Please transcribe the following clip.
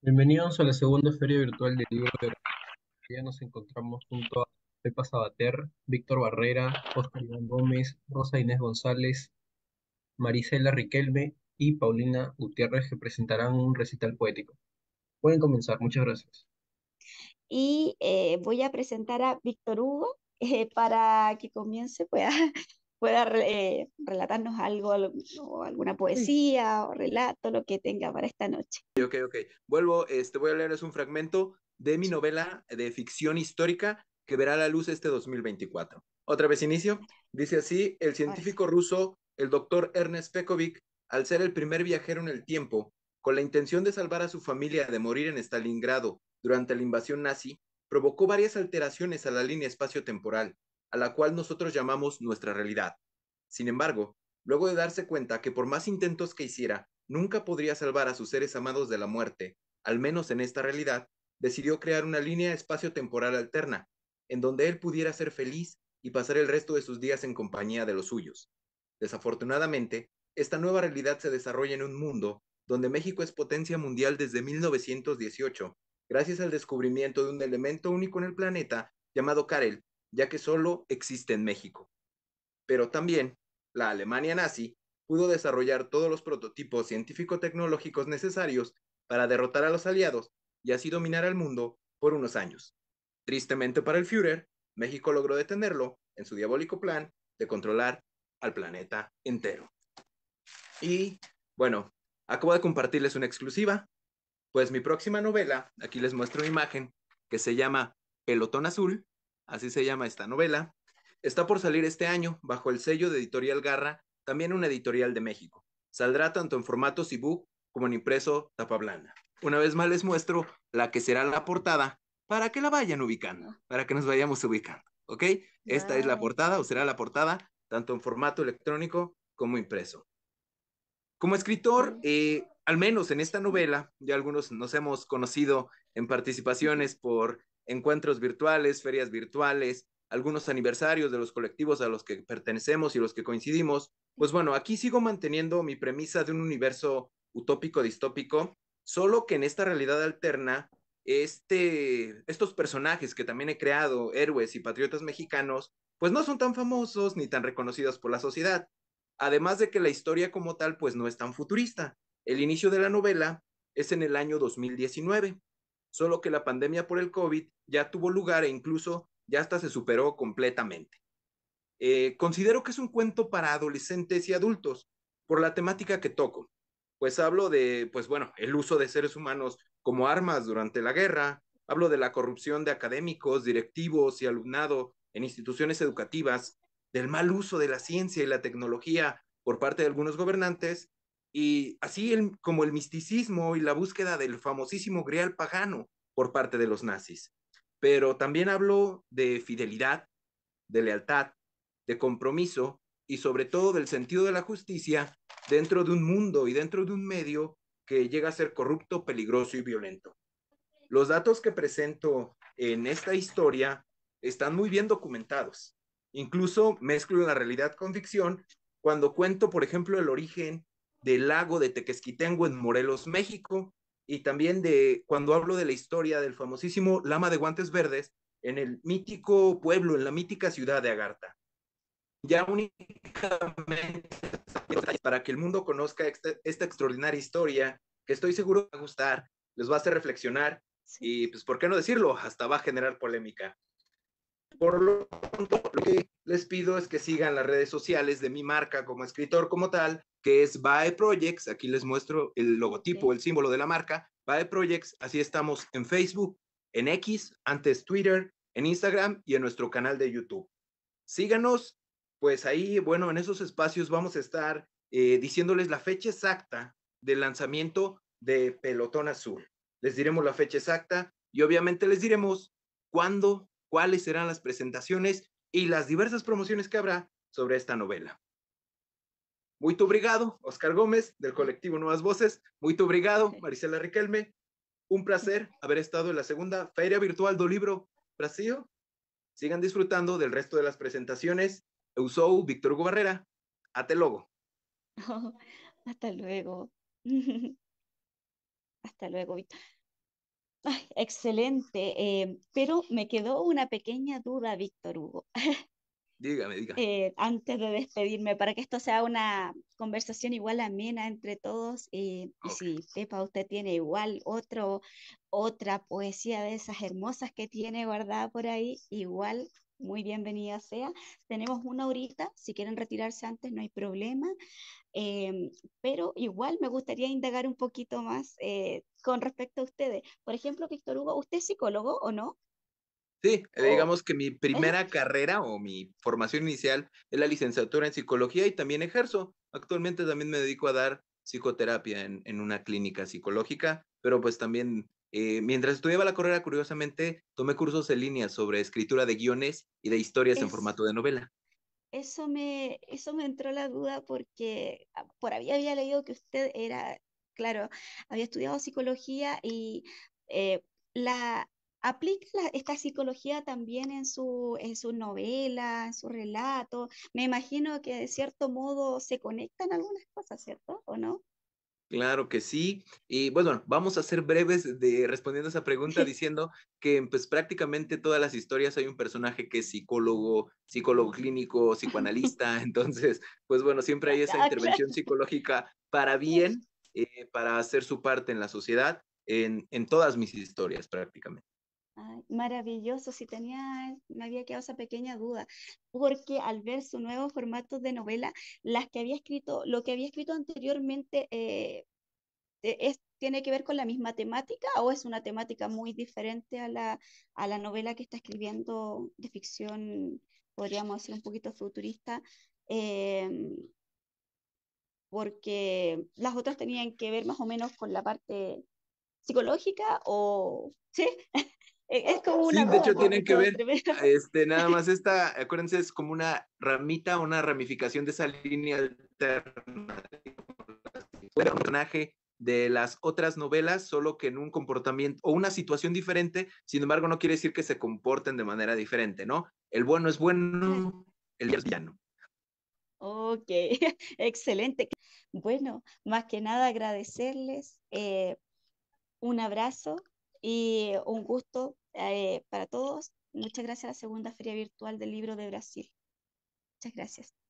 Bienvenidos a la segunda feria virtual del libro de Ya nos encontramos junto a Pepa Sabater, Víctor Barrera, Oscar Iván Gómez, Rosa Inés González, Marisela Riquelme y Paulina Gutiérrez que presentarán un recital poético. Pueden comenzar, muchas gracias. Y eh, voy a presentar a Víctor Hugo, eh, para que comience pueda, pueda eh, relatarnos algo, o alguna poesía o relato, lo que tenga para esta noche. Ok, ok. Vuelvo, este, voy a leerles un fragmento de mi novela de ficción histórica que verá la luz este 2024. Otra vez inicio. Dice así, el científico ruso, el doctor Ernest Pekovic, al ser el primer viajero en el tiempo, con la intención de salvar a su familia de morir en Stalingrado durante la invasión nazi, provocó varias alteraciones a la línea espacio-temporal, a la cual nosotros llamamos nuestra realidad. Sin embargo, luego de darse cuenta que por más intentos que hiciera, nunca podría salvar a sus seres amados de la muerte, al menos en esta realidad, decidió crear una línea espacio-temporal alterna, en donde él pudiera ser feliz y pasar el resto de sus días en compañía de los suyos. Desafortunadamente, esta nueva realidad se desarrolla en un mundo donde México es potencia mundial desde 1918 gracias al descubrimiento de un elemento único en el planeta llamado Karel, ya que solo existe en México. Pero también, la Alemania nazi pudo desarrollar todos los prototipos científico-tecnológicos necesarios para derrotar a los aliados y así dominar al mundo por unos años. Tristemente para el Führer, México logró detenerlo en su diabólico plan de controlar al planeta entero. Y bueno, acabo de compartirles una exclusiva. Pues mi próxima novela, aquí les muestro una imagen que se llama Pelotón Azul, así se llama esta novela. Está por salir este año bajo el sello de Editorial Garra, también una editorial de México. Saldrá tanto en formato Cibú como en impreso tapa Una vez más les muestro la que será la portada para que la vayan ubicando, ah. para que nos vayamos ubicando, ¿ok? Esta es la portada o será la portada tanto en formato electrónico como impreso. Como escritor, eh, al menos en esta novela, ya algunos nos hemos conocido en participaciones por encuentros virtuales, ferias virtuales, algunos aniversarios de los colectivos a los que pertenecemos y los que coincidimos. Pues bueno, aquí sigo manteniendo mi premisa de un universo utópico, distópico, solo que en esta realidad alterna, este, estos personajes que también he creado, héroes y patriotas mexicanos, pues no son tan famosos ni tan reconocidos por la sociedad. Además de que la historia como tal, pues no es tan futurista. El inicio de la novela es en el año 2019, solo que la pandemia por el COVID ya tuvo lugar e incluso ya hasta se superó completamente. Eh, considero que es un cuento para adolescentes y adultos por la temática que toco, pues hablo de, pues bueno, el uso de seres humanos como armas durante la guerra, hablo de la corrupción de académicos, directivos y alumnado en instituciones educativas, del mal uso de la ciencia y la tecnología por parte de algunos gobernantes y así como el misticismo y la búsqueda del famosísimo grial pagano por parte de los nazis. Pero también hablo de fidelidad, de lealtad, de compromiso y sobre todo del sentido de la justicia dentro de un mundo y dentro de un medio que llega a ser corrupto, peligroso y violento. Los datos que presento en esta historia están muy bien documentados. Incluso mezclo la realidad con ficción cuando cuento, por ejemplo, el origen del lago de Tequesquitengo en Morelos, México, y también de cuando hablo de la historia del famosísimo Lama de Guantes Verdes en el mítico pueblo, en la mítica ciudad de Agarta. Ya únicamente para que el mundo conozca esta extraordinaria historia, que estoy seguro va a gustar, les va a hacer reflexionar y, pues, ¿por qué no decirlo? Hasta va a generar polémica. Por lo tanto, lo que les pido es que sigan las redes sociales de mi marca como escritor como tal, que es BAE Projects. Aquí les muestro el logotipo, el símbolo de la marca. BAE Projects, así estamos en Facebook, en X, antes Twitter, en Instagram y en nuestro canal de YouTube. Síganos, pues ahí, bueno, en esos espacios vamos a estar eh, diciéndoles la fecha exacta del lanzamiento de Pelotón Azul. Les diremos la fecha exacta y obviamente les diremos cuándo cuáles serán las presentaciones y las diversas promociones que habrá sobre esta novela. Muy obrigado, Oscar Gómez, del colectivo Nuevas Voces. Muy obrigado, Marisela Riquelme. Un placer haber estado en la segunda Feria Virtual del Libro Brasil. Sigan disfrutando del resto de las presentaciones. Eu sou Víctor Hugo Barrera. Hasta luego. hasta luego. hasta luego, Víctor excelente, eh, pero me quedó una pequeña duda, Víctor Hugo. Dígame, dígame. Eh, antes de despedirme, para que esto sea una conversación igual amena entre todos, eh, y si Pepa usted tiene igual otro, otra poesía de esas hermosas que tiene guardada por ahí, igual muy bienvenida sea. Tenemos una horita, si quieren retirarse antes no hay problema, em, pero igual me gustaría indagar un poquito más eh, con respecto a ustedes. Por ejemplo, Víctor Hugo, ¿usted es psicólogo o no? Sí, eh, oh. digamos que mi primera carrera o mi formación inicial es la licenciatura en psicología y también ejerzo. Actualmente también me dedico a dar psicoterapia en, en una clínica psicológica, pero pues también eh, mientras estudiaba la carrera, curiosamente, tomé cursos en línea sobre escritura de guiones y de historias en formato de novela. Eso me, eso me entró la duda porque ah, por ahí había leído que usted era, claro, había estudiado psicología y eh, la, aplica esta psicología también en su, en su novela, en su relato. Me imagino que de cierto modo se conectan algunas cosas, ¿cierto? ¿O no? Claro que sí. Y bueno, vamos a ser breves de respondiendo a esa pregunta diciendo que pues prácticamente todas las historias hay un personaje que es psicólogo, psicólogo clínico, psicoanalista. Entonces, pues bueno, siempre hay esa intervención psicológica para bien, eh, para hacer su parte en la sociedad, en, en todas mis historias prácticamente. Ay, maravilloso, si tenía, me había quedado esa pequeña duda, porque al ver su nuevo formato de novela, las que había escrito, lo que había escrito anteriormente, eh, e, ¿tiene que ver con la misma temática o es una temática muy diferente a la, a la novela que está escribiendo de ficción, podríamos decir un poquito futurista? Em, porque las otras tenían que ver más o menos con la parte psicológica o... ¿Sí? Eh, es como una. Sí, de hecho, tienen que ver. Ah, este, nada más esta, acuérdense, es como una ramita, una ramificación de esa línea alterna. El personaje de las otras novelas, solo que en un comportamiento o una situación diferente, sin embargo, no quiere decir que se comporten de manera diferente, ¿no? El bueno es bueno, el villano. Ok, excelente. Bueno, más que nada agradecerles. Eh, un abrazo y un gusto eh, para todos. Muchas gracias a la segunda feria virtual del libro de Brasil. Muchas gracias.